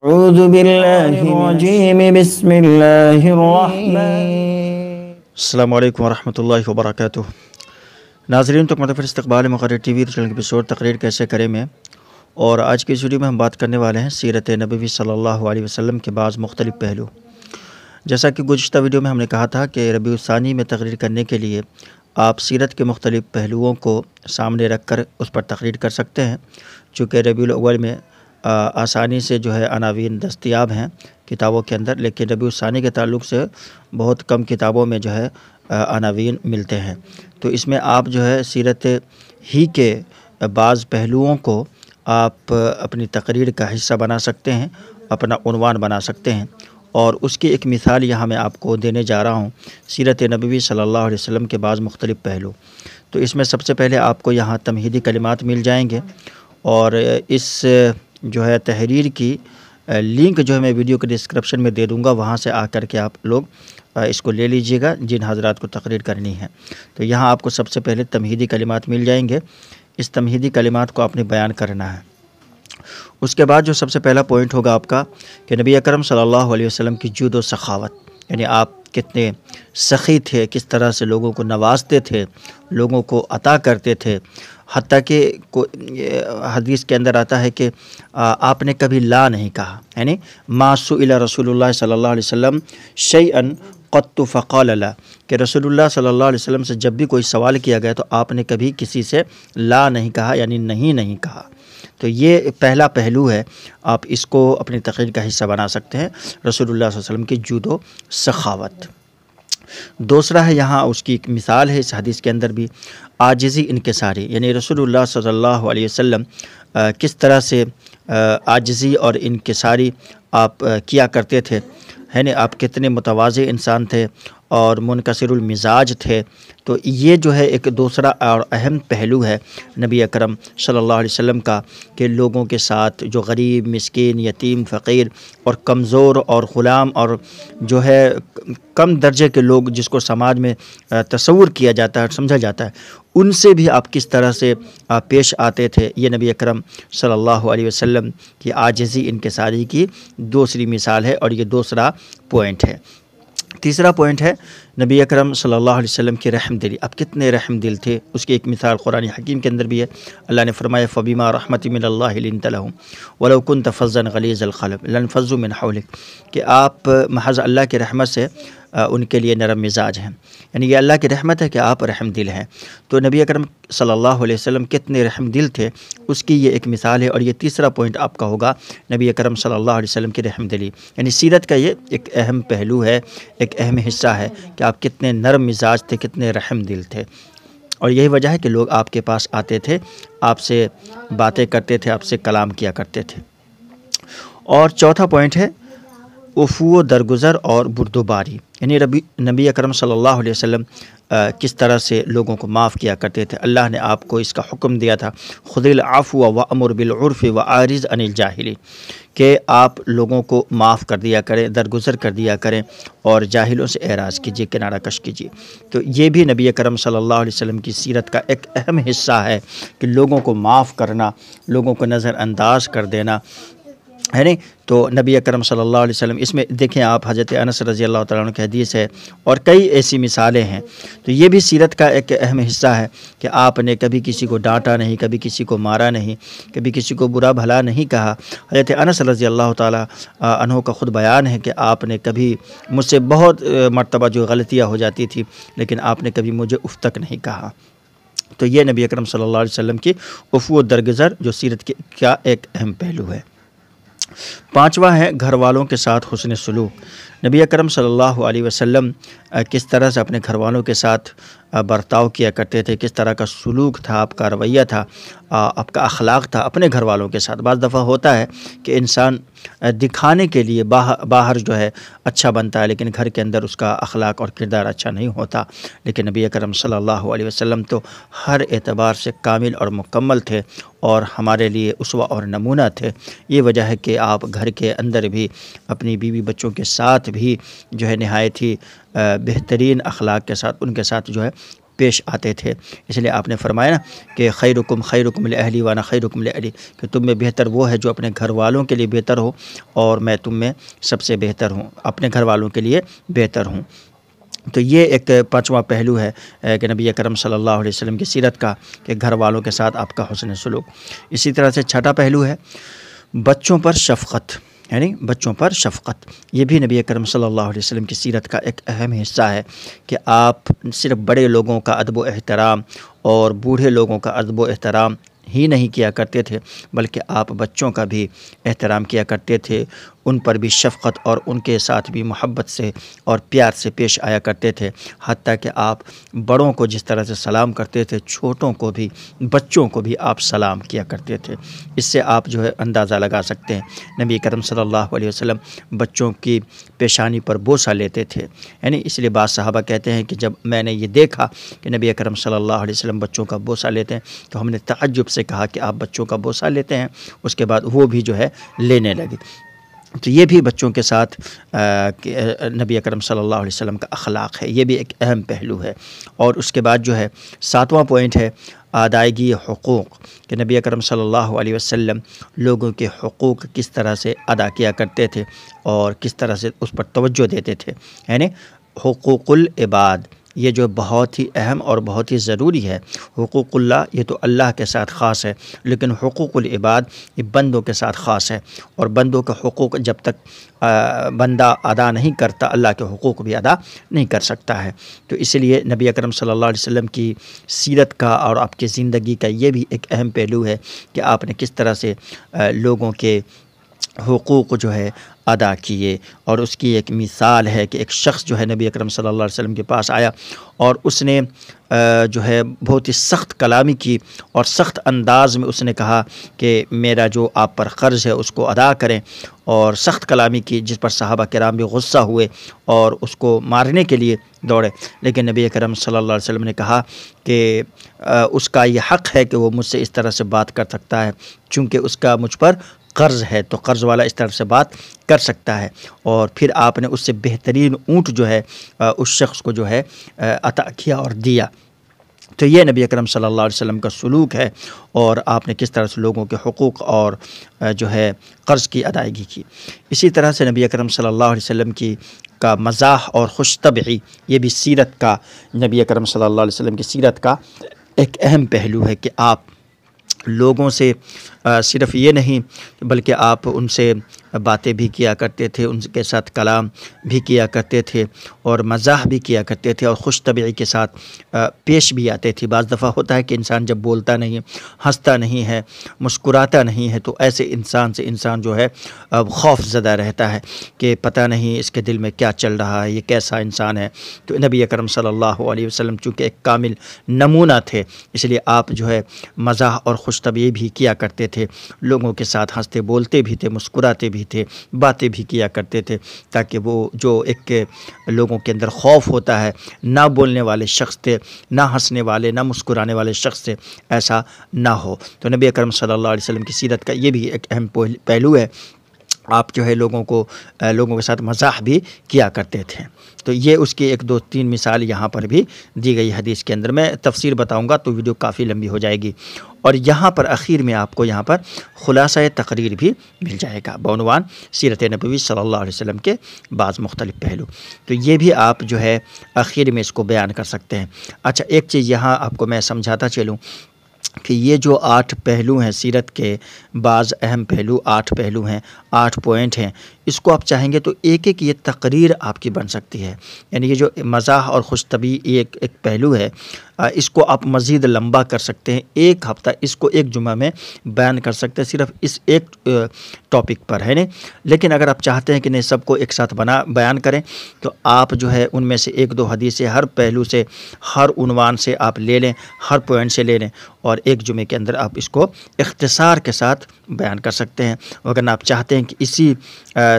أعوذ بالله الرجيم بسم الله الرحمن السلام عليكم ورحمة الله وبركاته नाजरीन तो मतलब इस्तबाल मकर टी वी चैनल एपिसोड तकरीर कैसे करें मैं और आज की इस वीडियो में हम बात करने वाले हैं सीरत नबी सल्लल्लाहु अलैहि वसल्लम के बाद मुख्तलिफ़ पहलू जैसा कि गुज्त वीडियो में हमने कहा था कि रबी सानी में तकरीर करने के लिए आप सीरत के मुख्तलिफ़ पहलुओं को सामने रख कर उस पर तकरीर कर सकते हैं चूँकि रबी अव्वल में आसानी से जो है अनावीन दस्तियाब हैं किताबों के अंदर लेकिन रबी सानी के ताल्लुक से बहुत कम किताबों में जो है अनावीन मिलते हैं तो इसमें आप जो है सीरत ही के बाज़ पहलुओं को आप अपनी तकरीर का हिस्सा बना सकते हैं अपना उनवान बना सकते हैं और उसकी एक मिसाल यहाँ मैं आपको देने जा रहा हूँ सीरत नबी सल्ला वसम के बाद मुख्तलिफ़ पहलू तो इसमें सबसे पहले आपको यहाँ तमहीदी कलिमात मिल जाएंगे और इस जो है तहरीर की लिंक जो है मैं वीडियो के डिस्क्रिप्शन में दे दूंगा वहाँ से आकर के आप लोग इसको ले लीजिएगा जिन हजरात को तकरीर करनी है तो यहाँ आपको सबसे पहले तमहीदी कलिमात मिल जाएंगे इस तमहीदी कलिमात को आपने बयान करना है उसके बाद जो सबसे पहला पॉइंट होगा आपका कि नबी अकरम सल्लल्लाहु अलैहि वसल्लम की जुद व सखावत यानी आप कितने सखी थे किस तरह से लोगों को नवाजते थे लोगों को अता करते थे हती कि को हदीस के अंदर आता है कि आपने कभी ला नहीं कहा यानी मासूल रसूल सल्ला वसम शैन कत्तु फ़क़ाल कि रसूलुल्लाह सल्ला वसम से जब भी कोई सवाल किया गया तो आपने कभी किसी से ला नहीं कहा यानी नहीं नहीं कहा तो ये पहला पहलू है आप इसको अपनी तकरीर का हिस्सा बना सकते हैं रसोल्ला वसलम की जूदो सखावत दूसरा है यहाँ उसकी एक मिसाल है इस हदीस के अंदर भी आजिज़ी इनकसारी यानी रसूल सल्ला वसम किस तरह से आजिज़ी और इनकसारी आप किया करते थे है ना आप कितने मुतवाज़ इंसान थे और मुनकसरमिजाज थे तो ये जो है एक दूसरा और अहम पहलू है नबी अकरम सल्लल्लाहु अलैहि वसल्लम का कि लोगों के साथ जो गरीब मिसकीन यतीम फ़कीर और कमज़ोर और ग़ुलाम और जो है कम दर्जे के लोग जिसको समाज में तस्वूर किया जाता है समझा जाता है उनसे भी आप किस तरह से पेश आते थे ये नबी अकरम सल्लल्लाहु अलैहि वसल्लम की आजिज़ी इनके सारी की दूसरी मिसाल है और ये दूसरा पॉइंट है तीसरा पॉइंट है नबी अकरम सल्लल्लाहु अलैहि वसल्लम की रहम दिली आप कितने रहम दिल थे उसकी एक मिसाल कुरान हकीम के अंदर भी है अल्लाह ने फरमाया फ़बीमा रहमत मिनल्लाम वलकुन तफ़ज़न गलीज़लखलब लनफ़ज़ुमिन हौलिक कि आप महज अल्लाह की रहमत से उनके लिए नरम मिजाज हैं यानी ये अल्लाह की रहमत है कि आप रहम दिल हैं तो नबी अकरम सल्लल्लाहु अलैहि वसल्लम कितने रहम दिल थे उसकी ये एक मिसाल है और ये तीसरा पॉइंट आपका होगा नबी अकरम सल्लल्लाहु अलैहि वसल्लम की रहम दिली यानी सीरत का ये एक अहम पहलू है एक अहम हिस्सा है कि आप कितने नरम मिजाज थे कितने रहम दिल थे और यही वजह है कि लोग आपके पास आते थे आपसे बातें करते थे आपसे कलाम किया करते थे और चौथा पॉइंट है वफू दरगुजर और बुरदोबारी यानी रबी नबी अकरम सल्लल्लाहु अलैहि वसल्लम किस तरह से लोगों को माफ़ किया करते थे अल्लाह ने आपको इसका हुक्म दिया था खुदिल आफ़ु व अमर बिलफ़ व आरिज़ अनिल जाहली के आप लोगों को माफ़ कर दिया करें दरगुजर कर दिया करें और जाहिलों से एराज़ कीजिए किनारा कश कीजिए तो ये भी नबी करम सल्लल्लाहु अलैहि वसल्लम की सीरत का एक अहम हिस्सा है कि लोगों को माफ़ करना लोगों को नज़रअंदाज कर देना है नहीं तो नबी अकरम सल्लल्लाहु अलैहि वसल्लम इसमें देखें आप हज़रत अनस रज़ी अल्लाह तन की हदीस है और कई ऐसी मिसालें हैं तो ये भी सीरत का एक अहम हिस्सा है कि आपने कभी किसी को डांटा नहीं कभी किसी को मारा नहीं कभी किसी को बुरा भला नहीं कहा हज़रत अनस रज़ी अल्लाह तहों का ख़ुद बयान है कि आपने कभी मुझसे बहुत मरतबा जो गलतियाँ हो जाती थी लेकिन आपने कभी मुझे उफ तक नहीं कहा तो ये नबी अकरम सल्लल्लाहु अलैहि वसल्लम की उफू दरगज़र जो सीरत के क्या एक अहम पहलू है पांचवा है घर वालों के साथ हुसन सलूक नबी अकरम सल्लल्लाहु अलैहि वसल्लम किस तरह से अपने घर वालों के साथ बर्ताव किया करते थे किस तरह का सलूक था आपका रवैया था आपका अखलाक था अपने घर वालों के साथ बज़ दफ़ा होता है कि इंसान दिखाने के लिए बाहर बाहर जो है अच्छा बनता है लेकिन घर के अंदर उसका अखलाक और किरदार अच्छा नहीं होता लेकिन नबी करम सल्ला वसम तो हर एतबार से कामिल और मुकम्मल थे और हमारे लिए उसवा और नमूना थे ये वजह है कि आप घर के अंदर भी अपनी बीवी बच्चों के साथ भी जो है नहायत ही बेहतरीन अखलाक के साथ उनके साथ जो है पेश आते थे इसलिए आपने फरमाया ना कि खैर रुकम खैर रुकम अहली वाना खैर रुकम अहली कि तुम में बेहतर वो है जो अपने घर वालों के लिए बेहतर हो और मैं तुम में सबसे बेहतर हूँ अपने घर वालों के लिए बेहतर हूँ तो ये एक पांचवा पहलू है कि नबी करम सल्लल्लाहु अलैहि वसल्लम की सीरत का कि घर वालों के साथ आपका हसन सलूक इसी तरह से छठा पहलू है बच्चों पर शफक़त यानी बच्चों पर शफ़क़त ये भी नबी करम सल्लल्लाहु अलैहि वसल्लम की सीरत का एक अहम हिस्सा है कि आप सिर्फ बड़े लोगों का अदब एहतराम और बूढ़े लोगों का अदब एहतराम ही नहीं किया करते थे बल्कि आप बच्चों का भी एहतराम किया करते थे उन पर भी शफ़क़त और उनके साथ भी मोहब्बत से और प्यार से पेश आया करते थे हती कि आप बड़ों को जिस तरह से सलाम करते थे छोटों को भी बच्चों को भी आप सलाम किया करते थे इससे आप जो है अंदाज़ा लगा सकते हैं नबी करम सल्लल्लाहु अलैहि वसल्लम बच्चों की पेशानी पर बोसा लेते थे यानी इसलिए बाद साहबा कहते हैं कि जब मैंने ये देखा कि नबी करम सल्लल्लाहु अलैहि वसल्लम बच्चों का बोसा लेते हैं तो हमने तजुब से कहा कि आप बच्चों का बोसा लेते हैं उसके बाद वो भी जो है लेने लगे तो ये भी बच्चों के साथ नबी अकरम सल्लल्लाहु अलैहि वसल्लम का अखलाक है ये भी एक अहम पहलू है और उसके बाद जो है सातवां पॉइंट है अदायगी हकूक़ कि नबी अकरम सल्लल्लाहु अलैहि वसल्लम लोगों के हकूक़ किस तरह से अदा किया करते थे और किस तरह से उस पर तवज्जो देते थे यानी हकूक़ल इबाद ये जो बहुत ही अहम और बहुत ही ज़रूरी है हकूक़ल्ला ये तो अल्लाह के साथ ख़ास है लेकिन हकूक़ुलबाद ये बंदों के साथ ख़ास है और बंदों के हकूक़ जब तक आ, बंदा अदा नहीं करता अल्लाह के हकूक़ भी अदा नहीं कर सकता है तो इसलिए नबी अकरम सल्लल्लाहु अलैहि वसल्लम की सीरत का और आपकी ज़िंदगी का ये भी एक अहम पहलू है कि आपने किस तरह से आ, लोगों के हकूक़ जो है अदा किए और उसकी एक मिसाल है कि एक शख्स जो है नबी अकरम सल्लल्लाहु अलैहि वसल्लम के पास आया और उसने जो है बहुत ही सख्त कलामी की और सख्त अंदाज में उसने कहा कि मेरा जो आप पर कर्ज़ है उसको अदा करें और सख्त कलामी की जिस पर साहबा कराम भी गुस्सा हुए और उसको मारने के लिए दौड़े लेकिन नबी करम सल्लल्लाहु अलैहि वसल्लम ने कहा कि उसका यह हक़ है कि वो मुझसे इस तरह से बात कर सकता है चूँकि उसका मुझ पर कर्ज़ है तो कर्ज़ वाला इस तरफ से बात कर सकता है और फिर आपने उससे बेहतरीन ऊँट जो है उस शख्स को जो है अता किया और दिया तो ये नबी अकरम सल्लल्लाहु अलैहि वसल्लम का सलूक है और आपने किस तरह से लोगों के हकूक़ और जो है कर्ज़ की अदायगी की इसी तरह से नबी अकरम सल्लल्लाहु अलैहि वसल्लम की का मज़ाह और खुश तबी ये भी सीरत का नबी अकरम सल्लल्लाहु अलैहि वसल्लम की सीरत का एक अहम पहलू है कि आप लोगों से सिर्फ ये नहीं बल्कि आप उनसे बातें भी किया करते थे उनके साथ कलाम भी किया करते थे और मजाक भी किया करते थे और खुश तबीयत के साथ पेश भी आते थे बज़ दफ़ा होता है कि इंसान जब बोलता नहीं हंसता नहीं है मुस्कुराता नहीं है तो ऐसे इंसान से इंसान जो है खौफ ज़दा रहता है कि पता नहीं इसके दिल में क्या चल रहा है ये कैसा इंसान है तो नबी करम सल्लल्लाहु अलैहि वसल्लम चूँकि एक कामिल नमूना थे इसलिए आप जो है मज़ाह और खुश तबी भी किया करते थे लोगों के साथ हंसते बोलते भी थे मुस्कुराते भी थे बातें भी किया करते थे ताकि वो जो एक लोगों के अंदर खौफ होता है ना बोलने वाले शख्स थे ना हंसने वाले ना मुस्कुराने वाले शख्स थे ऐसा ना हो तो नबी अकरम सल्लल्लाहु अलैहि वसल्लम की सीरत का ये भी एक अहम पहलू है आप जो है लोगों को लोगों के साथ मजाक भी किया करते थे तो ये उसकी एक दो तीन मिसाल यहाँ पर भी दी गई हदीस के अंदर मैं तफसीर बताऊँगा तो वीडियो काफ़ी लंबी हो जाएगी और यहाँ पर आखिर में आपको यहाँ पर ख़ुलासा तकरीर भी मिल जाएगा बनवान सीरत नबी सल्ला वसम के बाद मुख्तलिफ पहलू तो ये भी आप जो है आखिर में इसको बयान कर सकते हैं अच्छा एक चीज़ यहाँ आपको मैं समझाता चलूँ कि ये जो आठ पहलू हैं सीरत के बाज़ अहम पहलू आठ पहलू हैं आठ पॉइंट हैं इसको आप चाहेंगे तो एक एक ये तकरीर आपकी बन सकती है यानी ये जो मज़ाह और खुशतबी एक एक पहलू है इसको आप मज़ीद लंबा कर सकते हैं एक हफ़्ता इसको एक जुमा में बयान कर सकते हैं सिर्फ इस एक टॉपिक पर है नहीं लेकिन अगर आप चाहते हैं कि नहीं सबको एक साथ बना बयान करें तो आप जो है उनमें से एक दो हदीसें हर पहलू से हर उनवान से आप ले लें हर पॉइंट से ले लें और एक जुमे के अंदर आप इसको इख्तसार के साथ बयान कर सकते हैं अगर आप चाहते हैं कि इसी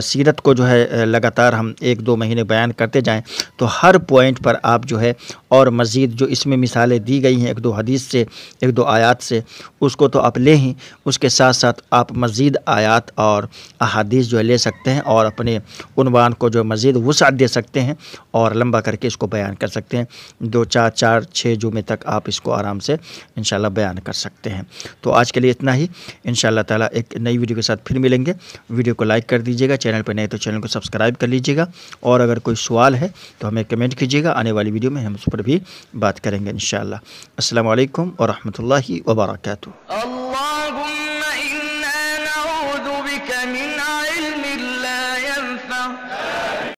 सीरत को जो है लगातार हम एक दो महीने बयान करते जाएं तो हर पॉइंट पर आप जो है और मज़ीद जो इसमें मिसालें दी गई हैं एक दो हदीस से एक दो आयात से उसको तो आप ले ही उसके साथ साथ आप मज़ीद आयात और अहादीस जो है ले सकते हैं और अपने उनवान को जो मज़ीद वसात दे सकते हैं और लंबा करके इसको बयान कर सकते हैं दो चार चार छः जुमे तक आप इसको आराम से इन बयान कर सकते हैं तो आज के लिए इतना ही इन ताला एक नई वीडियो के साथ फिर मिलेंगे वीडियो को लाइक कर दीजिएगा चैनल पर नए तो चैनल को सब्सक्राइब कर लीजिएगा और अगर कोई सवाल है तो हमें कमेंट कीजिएगा आने वाली वीडियो में हम उस पर भी बात करेंगे इन शाला असलकम वरहमल वर्का